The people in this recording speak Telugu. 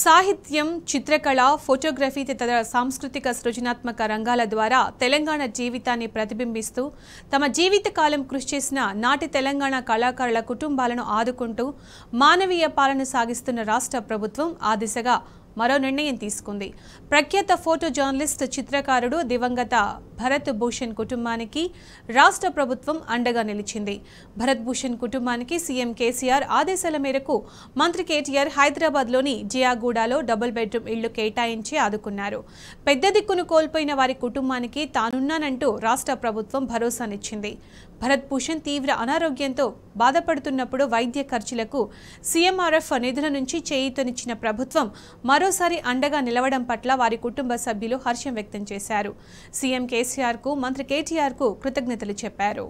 సాహిత్యం చిత్రకళ ఫోటోగ్రఫీ తదితర సాంస్కృతిక సృజనాత్మక రంగాల ద్వారా తెలంగాణ జీవితాన్ని ప్రతిబింబిస్తూ తమ జీవితకాలం కృషి చేసిన నాటి తెలంగాణ కళాకారుల కుటుంబాలను ఆదుకుంటూ మానవీయ పాలన సాగిస్తున్న రాష్ట్ర ప్రభుత్వం ఆ దిశగా మరో నిర్ణయం తీసుకుంది ప్రఖ్యాత ఫోటో జర్నలిస్ట్ చిత్రకారుడు దివంగత భరత్ భూషణ్ కుటుంబానికి రాష్ట్ర ప్రభుత్వం అండగా నిలిచింది భరత్ భూషణ్ కుటుంబానికి సీఎం కేసీఆర్ ఆదేశాల మేరకు మంత్రి కేటీఆర్ హైదరాబాద్లోని జియాగూడలో డబుల్ బెడ్రూమ్ ఇళ్లు కేటాయించి ఆదుకున్నారు పెద్ద దిక్కును కోల్పోయిన వారి కుటుంబానికి తానున్నానంటూ రాష్ట్ర ప్రభుత్వం భరోసానిచ్చింది భరత్ భూషణ్ తీవ్ర అనారోగ్యంతో బాధపడుతున్నప్పుడు వైద్య ఖర్చులకు సీఎంఆర్ఎఫ్ నిధుల నుంచి చేయూతనిచ్చిన ప్రభుత్వం మరోసారి అండగా నిలవడం పట్ల వారి కుటుంబ సభ్యులు హర్షం వ్యక్తం చేశారు సీఎం కేసీఆర్కు మంత్రి కేటీఆర్కు కృతజ్ఞతలు చెప్పారు